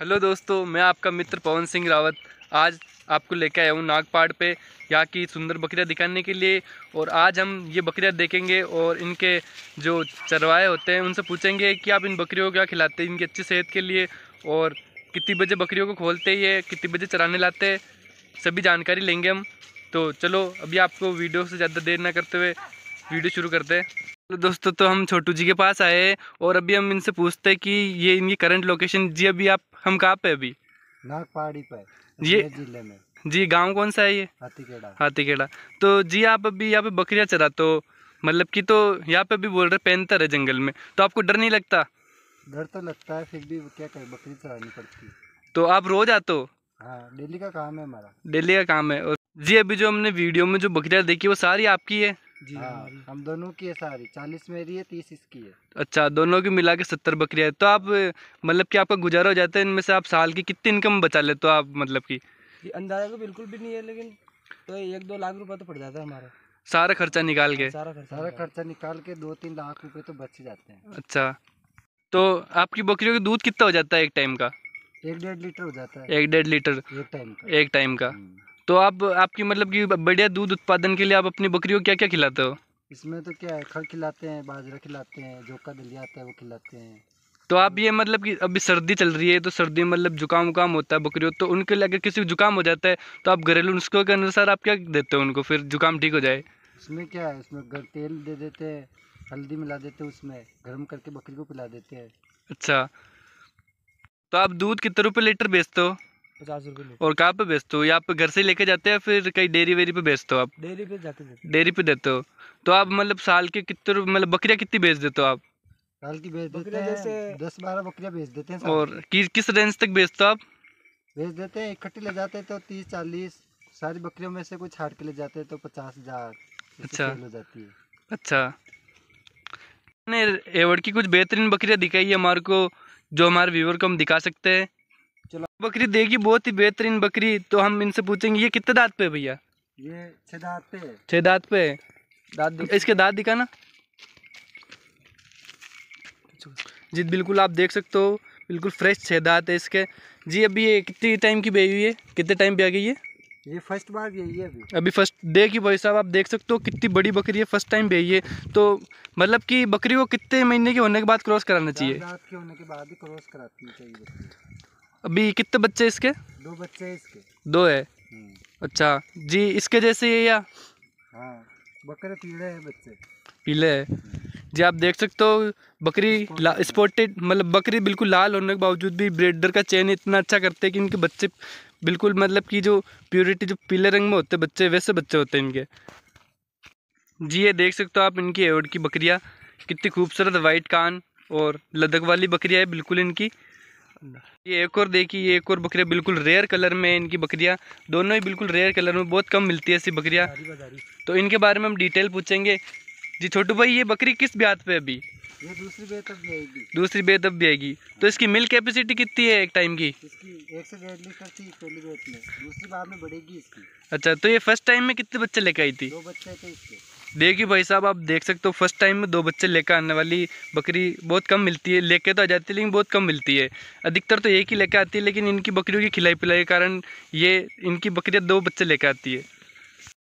Hello दोस्तों मैं आपका मित्र पवन सिंह रावत आज आपको लेकर आया हूँ नागपाड़ पे यहाँ की सुंदर बकरियाँ दिखाने के लिए और आज हम ये बकरियाँ देखेंगे और इनके जो चरवाए होते हैं उनसे पूछेंगे कि आप इन बकरियों को क्या खिलाते हैं इनकी अच्छी सेहत के लिए और कितनी बजे बकरियों को खोलते ही है कितनी बजे चराने लाते हैं सभी जानकारी लेंगे हम तो चलो अभी आपको वीडियो से ज़्यादा देर ना करते हुए वीडियो शुरू करते हैं तो दोस्तों तो हम छोटू जी के पास आए और अभी हम इनसे पूछते हैं कि ये इनकी करंट लोकेशन जी अभी आप हम कहाँ पे अभी नागपाड़ी पे जी जिले में जी गांव कौन सा है ये हाथीखेड़ा हाथीखेड़ा तो जी आप अभी यहाँ पे बकरियाँ चरा तो मतलब कि तो यहाँ पे भी बोल रहे पैंतर है जंगल में तो आपको डर नहीं लगता डर तो लगता है फिर भी क्या करें बकरी चरानी पड़ती है तो आप रोज आते हो हाँ, डेली का काम है हमारा डेली का काम है और जी अभी जो हमने वीडियो में जो बकरियाँ देखी वो सारी आपकी है हाँ, हाँ, हम दोनों की है सारी चालीस मेरी है तीस इसकी है अच्छा दोनों की मिला के सत्तर बकरिया है तो आप मतलब कि आपका गुजारा हो जाता है इनमें से आप साल की कितनी इनकम बचा लेते हो आप मतलब की अंदाजा तो बिल्कुल भी नहीं है लेकिन तो एक दो लाख रुपए तो पड़ जाता है हमारा सारा खर्चा निकाल के सारा खर्चा सारा खर्चा निकाल के दो तीन लाख रुपए तो बच जाते हैं अच्छा तो आपकी बकरियों का दूध कितना हो जाता है एक टाइम का एक डेढ़ लीटर हो जाता है एक डेढ़ लीटर एक टाइम का एक टाइम का हम्म। तो आप आपकी मतलब कि बढ़िया दूध उत्पादन के लिए आप अपनी बकरियों को क्या क्या खिलाते हो इसमें तो क्या है खड़ खिलाते हैं बाजरा खिलाते हैं जोका दलिया आता है वो खिलाते हैं तो आप ये मतलब कि अभी सर्दी चल रही है तो सर्दी में मतलब जुकाम वुकाम होता है बकरियों तो उनके लिए अगर किसी को जुकाम हो जाता है तो आप घरेलू नुस्खों के अनुसार आप क्या देते हो उनको फिर जुकाम ठीक हो जाए उसमें क्या है उसमें गर तेल दे देते हैं हल्दी मिला देते हैं उसमें गर्म करके बकरी को पिला देते हैं अच्छा तो आप दूध कितने रुपये लीटर बेचते हो पचास रुपये और कहाँ पे बेचते हो या घर से लेके जाते हैं फिर कहीं डेयरी वेरी पे बेचते हो आप डेयरी पे जाते डेयरी पे देते हो तो आप मतलब साल के कितने मतलब बकरियाँ कितनी बेच देते हो आप साल की बेच देते हैं दस बारह बकरियाँ बेच देते हैं और किस किस रेंज तक बेचते हो आप बेच देते हैं इकट्ठी ले जाते हैं तो तीस चालीस सारी बकरियों में से कोई छाट के ले जाते हैं तो पचास हजार अच्छा अच्छा एवर्ड की कुछ बेहतरीन बकरियाँ दिखाई है हमारे को जो हमारे व्यूवर को हम दिखा सकते हैं चलो बकरी देगी बहुत ही बेहतरीन बकरी तो हम इनसे पूछेंगे ये कितने दांत पे भैया ये छह दांत पे छह दांत पे दांत इसके दांत दिखाना जी बिल्कुल आप देख सकते हो बिल्कुल फ्रेश छह दांत है इसके जी अभी ये कितने टाइम की बेई हुई है कितने टाइम पे आ गई है ये फर्स्ट बार यही है अभी अभी फर्स्ट देखिए भाई साहब आप देख सकते हो कितनी बड़ी बकरी है फर्स्ट टाइम बेई है तो मतलब कि बकरी को कितने महीने के होने के बाद क्रॉस कराना चाहिए होने के बाद ही क्रॉस कराती है अभी कितने बच्चे इसके दो बच्चे इसके दो है हम्म। अच्छा जी इसके जैसे ये या हाँ, बकरे पीले हैं बच्चे पीले है जी आप देख सकते हो बकरी स्पोर्टेड मतलब बकरी बिल्कुल लाल होने के बावजूद भी ब्रेडर का चेन इतना अच्छा करते हैं कि इनके बच्चे बिल्कुल मतलब कि जो प्योरिटी जो पीले रंग में होते बच्चे वैसे बच्चे होते हैं इनके जी ये देख सकते हो आप इनकी एवड की बकरियाँ कितनी खूबसूरत वाइट कान और लदक वाली बकरियाँ है बिल्कुल इनकी ये एक और देखिए ये एक और बकरिया बिल्कुल रेयर कलर में इनकी बकरियाँ दोनों ही बिल्कुल रेयर कलर में बहुत कम मिलती है ऐसी बकरियाँ तो इनके बारे में हम डिटेल पूछेंगे जी छोटू भाई ये बकरी किस ब्याज पे अभी ये दूसरी बेतब भी आएगी दूसरी बेतब भी आएगी तो इसकी मिल कैपेसिटी कितनी है एक टाइम की इसकी एक से डेढ़ लीटर थी पहली में दूसरी बार में बढ़ेगी इसकी अच्छा तो ये फर्स्ट टाइम में कितने बच्चे लेके आई थी दो बच्चे थे इसके देखिए भाई साहब आप देख सकते हो फर्स्ट टाइम में दो बच्चे लेकर आने वाली बकरी बहुत कम मिलती है लेके तो आ जाती है लेकिन बहुत कम मिलती है अधिकतर तो एक ही लेकर आती है लेकिन इनकी बकरियों की खिलाई पिलाई के कारण ये इनकी बकरियाँ दो बच्चे लेकर आती है